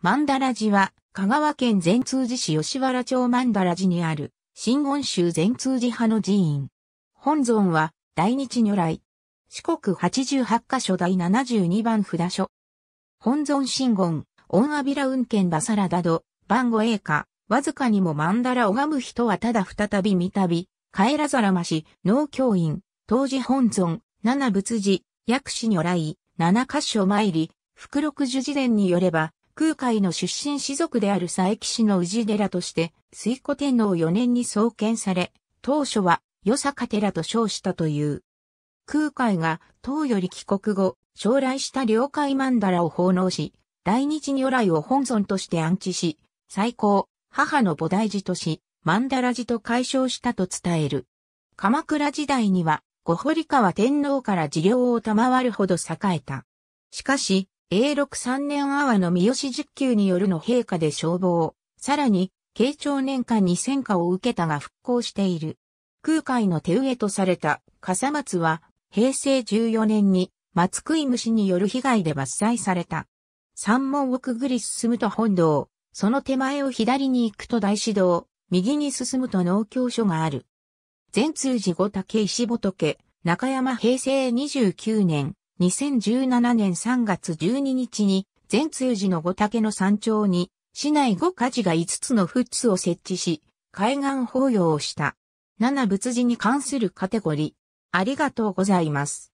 曼荼羅寺は、香川県善通寺市吉原町曼荼羅寺にある、真言宗善通寺派の寺院。本尊は、大日如来。四国八十八箇所第七十二番札所。本尊真言、恩阿弥羅雲賢馬サラダド、番号栄華、わずかにも曼荼羅拝む人はただ再び見たび、帰らざらまし、農教員、当時本尊、七仏寺、薬師如来、七箇所参り、福六十寺伝によれば、空海の出身士族である佐伯氏の氏寺として、水古天皇4年に創建され、当初は、与坂寺と称したという。空海が、唐より帰国後、将来した領海曼荼羅を奉納し、大日如来を本尊として安置し、最高、母の菩提寺とし、曼荼羅寺と解消したと伝える。鎌倉時代には、御堀川天皇から治療を賜るほど栄えた。しかし、A63 年阿波の三好実給によるの陛下で消防、さらに、慶長年間に戦火を受けたが復興している。空海の手植えとされた笠松は、平成14年に、松食い虫による被害で伐採された。山門をくぐり進むと本堂、その手前を左に行くと大師堂、右に進むと農協所がある。全通寺五竹石仏、中山平成29年、2017年3月12日に、全通寺の五竹の山頂に、市内五家寺が5つの仏を設置し、海岸法要をした。七仏寺に関するカテゴリー。ありがとうございます。